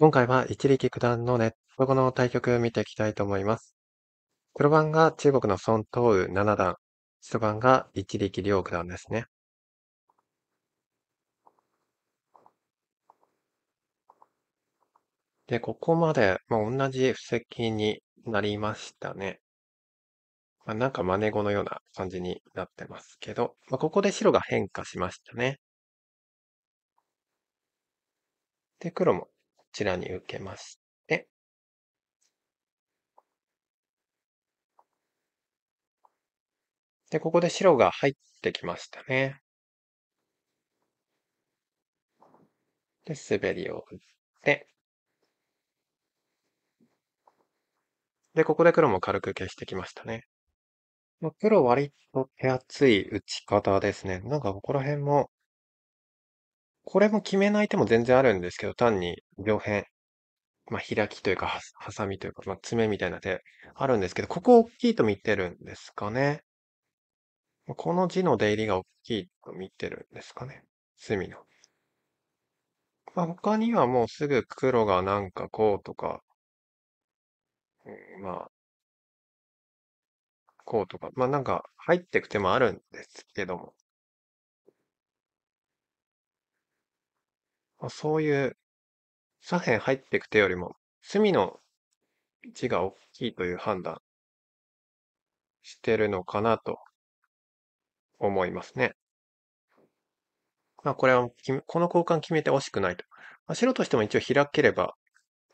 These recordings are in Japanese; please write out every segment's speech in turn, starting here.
今回は一力九段のネット後の対局見ていきたいと思います。黒番が中国の孫東宇七段、白番が一力遼九段ですね。で、ここまで、まあ、同じ布石になりましたね。まあ、なんか真似語のような感じになってますけど、まあ、ここで白が変化しましたね。で、黒もちらに受けまして、で、ここで白が入ってきましたね。で、滑りを打って、で、ここで黒も軽く消してきましたね。まあ、黒割と手厚い打ち方ですね。なんかここら辺もこれも決めない手も全然あるんですけど、単に両辺、まあ、開きというか、はハサミというか、まあ、爪みたいな手あるんですけど、ここ大きいと見てるんですかね。この字の出入りが大きいと見てるんですかね。隅の。まあ、他にはもうすぐ黒がなんかこうとか、うん、まあ、こうとか、まあなんか入っていく手もあるんですけども。まそういう左辺入っていく手よりも隅の地が大きいという判断してるのかなと思いますね。まあこれは、この交換決めて惜しくないと。まあ、白としても一応開ければ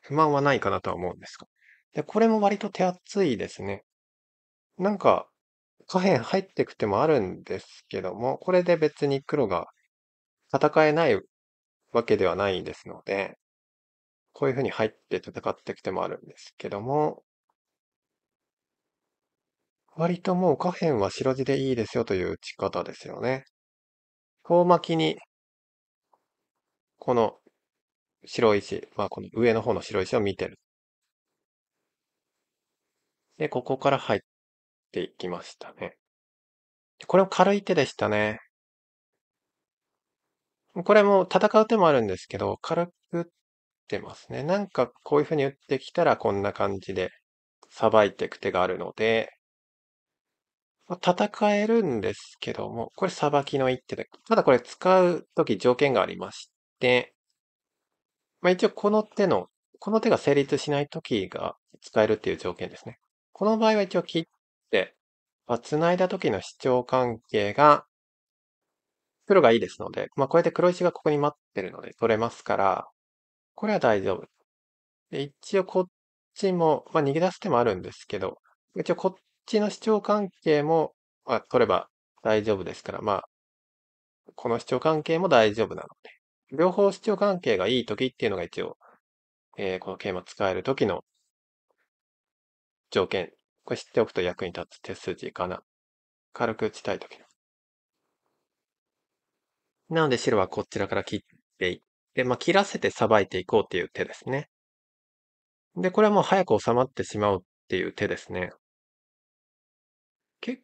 不満はないかなとは思うんですが。で、これも割と手厚いですね。なんか、下辺入ってく手もあるんですけども、これで別に黒が戦えないわけではないですので、こういうふうに入って戦っていく手もあるんですけども、割ともう下辺は白地でいいですよという打ち方ですよね。遠巻きに、この白石、まあこの上の方の白石を見てる。で、ここから入っていきましたね。これも軽い手でしたね。これも戦う手もあるんですけど、軽く打ってますね。なんかこういう風に打ってきたらこんな感じで、さばいていく手があるので、ま戦えるんですけども、これさばきの一手で、ただこれ使うとき条件がありまして、まあ、一応この手の、この手が成立しないときが使えるっていう条件ですね。この場合は一応切って、まあ、繋いだ時の主張関係が黒がいいですので、まあ、こうやって黒石がここに待ってるので取れますから、これは大丈夫。で一応こっちも、まあ、逃げ出す手もあるんですけど、一応こっちの主張関係も、まあ、取れば大丈夫ですから、まあ、この主張関係も大丈夫なので、両方主張関係がいい時っていうのが一応、えー、この桂馬使える時の条件。これ知っておくと役に立つ手筋かな。軽く打ちたい時の。なので白はこちらから切っていって、まあ、切らせてさばいていこうっていう手ですね。で、これはもう早く収まってしまうっていう手ですね。結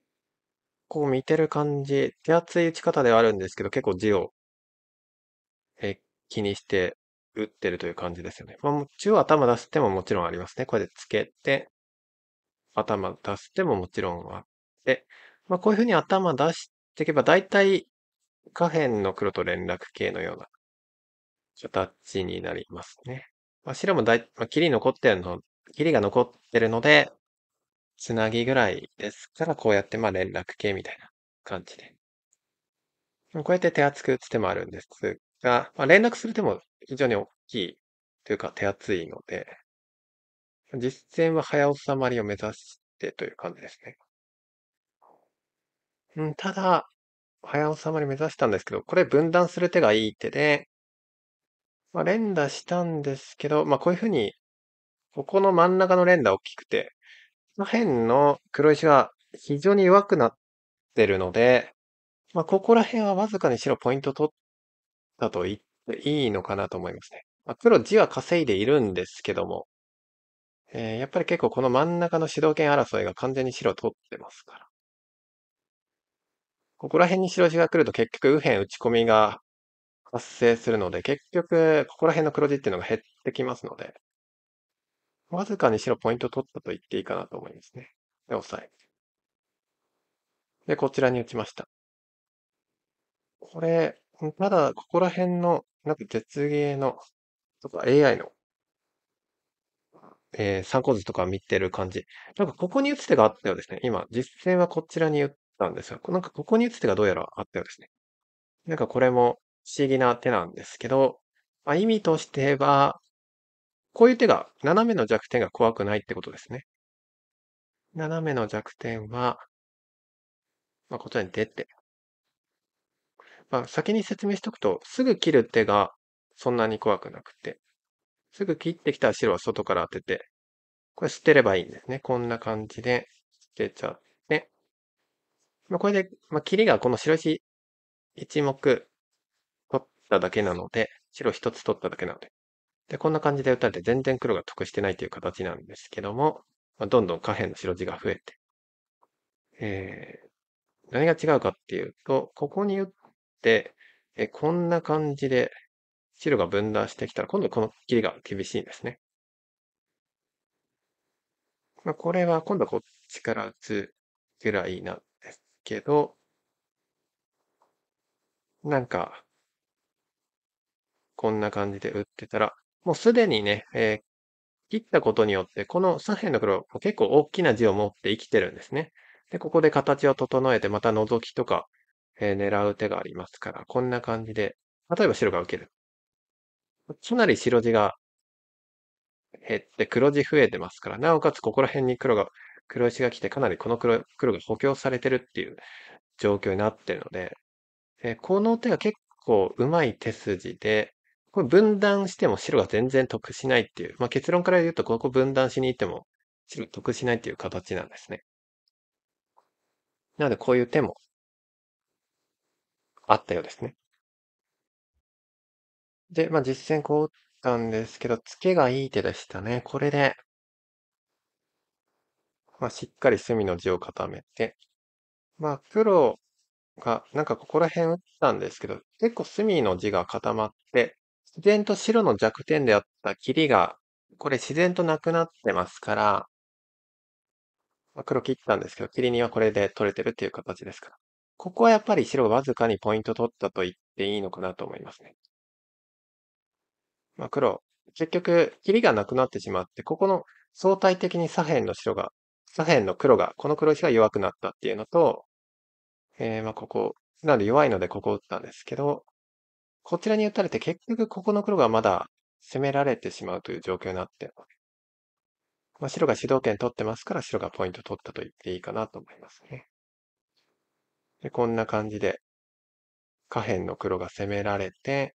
構見てる感じ、手厚い打ち方ではあるんですけど、結構字をえ気にして打ってるという感じですよね。まあ、中央頭出す手ももちろんありますね。これでつけて、頭出す手ももちろんあって、まあ、こういうふうに頭出していけば、大体下辺の黒と連絡形のような形になりますね。まあ、白もだい、まあ、切り残ってるの、切りが残ってるので、つなぎぐらいですから、こうやってまあ連絡形みたいな感じで。こうやって手厚く打つ手もあるんですが、まあ、連絡する手も非常に大きいというか手厚いので、実戦は早収まりを目指してという感じですね。うん、ただ、早治まり目指したんですけど、これ分断する手がいい手で、まあ、連打したんですけど、まあ、こういうふうに、ここの真ん中の連打大きくて、この辺の黒石が非常に弱くなってるので、まあ、ここら辺はわずかに白ポイント取ったと言っていいのかなと思いますね。まあ、黒地は稼いでいるんですけども、えー、やっぱり結構この真ん中の主導権争いが完全に白取ってますから。ここら辺に白地が来ると結局右辺打ち込みが発生するので、結局ここら辺の黒字っていうのが減ってきますので、わずかに白ポイント取ったと言っていいかなと思いますね。で、押さえ。で、こちらに打ちました。これ、ただ、ここら辺の、なんか絶芸の、とか AI の、えー、参考図とか見てる感じ。なんかここに打つ手があったようですね。今、実戦はこちらに打っなんですが、なんかここに打つ手がどうやらあったようですね。なんかこれも不思議な手なんですけど、まあ、意味としては、こういう手が、斜めの弱点が怖くないってことですね。斜めの弱点は、まあ、こちらに出て。まあ、先に説明しておくと、すぐ切る手がそんなに怖くなくて、すぐ切ってきたら白は外から当てて、これ捨てればいいんですね。こんな感じで捨てちゃっまあ、これで、まあ、切りがこの白石一目取っただけなので、白一つ取っただけなので。で、こんな感じで打たれて全然黒が得してないという形なんですけども、まあ、どんどん下辺の白地が増えて。えー、何が違うかっていうと、ここに打って、えこんな感じで白が分断してきたら、今度この切りが厳しいんですね。まあ、これは今度こっちから打つぐらいなけど、なんか、こんな感じで打ってたら、もうすでにね、えー、切ったことによって、この左辺の黒、結構大きな字を持って生きてるんですね。で、ここで形を整えて、また覗きとか、えー、狙う手がありますから、こんな感じで、例えば白が受ける。つまり白地が減って黒地増えてますから、なおかつここら辺に黒が黒石が来て、かなりこの黒黒が補強されてるっていう状況になってるので、でこの手が結構うまい手筋で、これ分断しても白が全然得しないっていう、まあ、結論から言うと、ここ分断しに行っても白得しないっていう形なんですね。なので、こういう手もあったようですね。で、まあ実戦こう打ったんですけど、ツケがいい手でしたね。これでまあ、しっかり隅の地を固めて、まあ、黒が、なんかここら辺打ったんですけど、結構隅の地が固まって、自然と白の弱点であった切りが、これ自然となくなってますから、まあ、黒切ったんですけど、切りにはこれで取れてるっていう形ですから。ここはやっぱり白わずかにポイント取ったと言っていいのかなと思いますね。まあ、黒、結局、切りがなくなってしまって、ここの相対的に左辺の白が左辺の黒が、この黒石が弱くなったっていうのと、えー、まあここ、なので弱いのでここ打ったんですけど、こちらに打たれて結局ここの黒がまだ攻められてしまうという状況になって、まあ、白が主導権取ってますから白がポイント取ったと言っていいかなと思いますね。で、こんな感じで、下辺の黒が攻められて、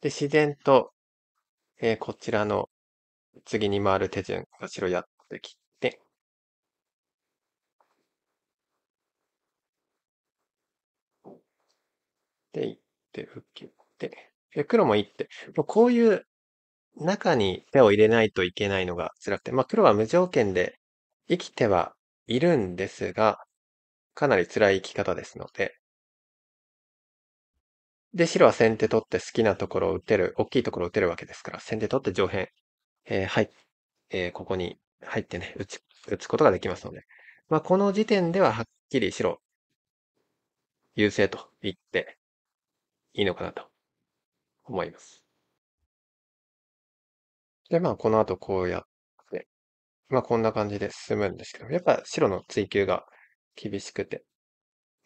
で、自然と、えー、こちらの次に回る手順が白やってきて、で、行って受けて、で、黒も行って、もうこういう中に手を入れないといけないのが辛くて、まあ黒は無条件で生きてはいるんですが、かなり辛い生き方ですので、で、白は先手取って好きなところを打てる、大きいところを打てるわけですから、先手取って上辺えー、はい、えー、ここに入ってね、打つ、打つことができますので、まあ、この時点でははっきり白、優勢と言っていいのかなと思います。で、まあ、この後こうやって、まあ、こんな感じで進むんですけど、やっぱ白の追求が厳しくて、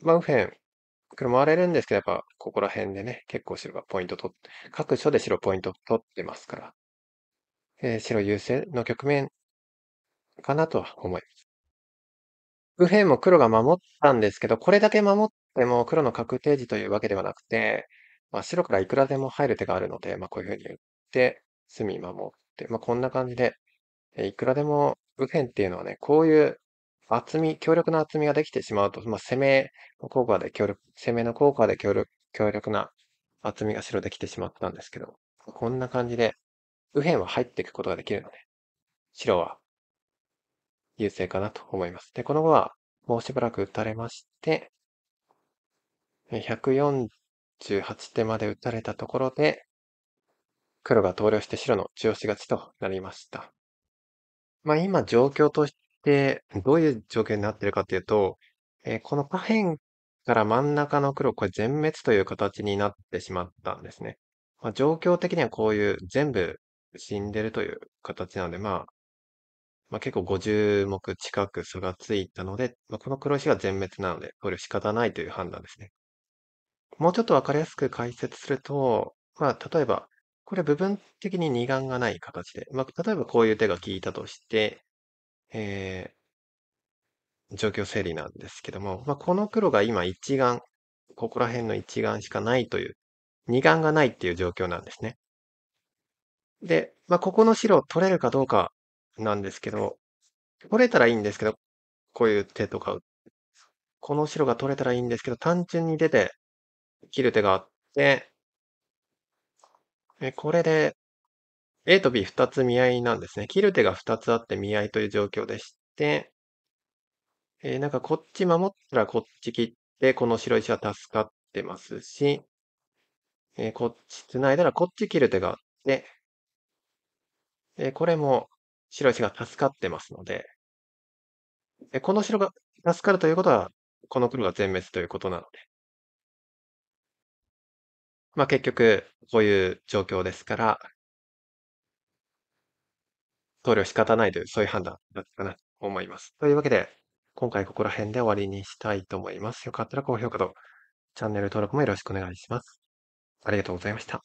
まあ、右辺、黒回れるんですけど、やっぱここら辺でね、結構白がポイント取って、各所で白ポイント取ってますから、えー、白優勢の局面かなとは思います。右辺も黒が守ったんですけど、これだけ守っても黒の確定時というわけではなくて、まあ、白からいくらでも入る手があるので、まあ、こういうふうに打って、隅守って、まあ、こんな感じで、えいくらでも右辺っていうのはね、こういう厚み、強力な厚みができてしまうと、まあ、攻めの効果で強力、攻めの効果で強力、強力な厚みが白できてしまったんですけど、こんな感じで、右辺は入っていくことができるので、白は優勢かなと思います。で、この後はもうしばらく打たれまして、148手まで打たれたところで、黒が投了して白の中押し勝ちとなりました。まあ今状況として、どういう状況になってるかというと、えー、この下辺から真ん中の黒、これ全滅という形になってしまったんですね。まあ、状況的にはこういう全部死んでるという形なので、まあ、まあ、結構50目近く差がついたので、まあ、この黒石が全滅なので、これ仕方ないという判断ですね。もうちょっとわかりやすく解説すると、まあ、例えば、これ部分的に二眼がない形で、まあ、例えばこういう手が効いたとして、えー、状況整理なんですけども、まあ、この黒が今一眼、ここら辺の一眼しかないという、二眼がないっていう状況なんですね。で、まあ、ここの白を取れるかどうかなんですけど、取れたらいいんですけど、こういう手とか、この白が取れたらいいんですけど、単純に出て切る手があって、えこれで A と B2 つ見合いなんですね。切る手が2つあって見合いという状況でして、えー、なんかこっち守ったらこっち切って、この白石は助かってますし、えー、こっち繋いだらこっち切る手があって、えこれも白石が助かってますので、えこの白が助かるということは、この黒が全滅ということなので。まあ結局、こういう状況ですから、投了仕方ないという、そういう判断だったかなと思います。というわけで、今回ここら辺で終わりにしたいと思います。よかったら高評価とチャンネル登録もよろしくお願いします。ありがとうございました。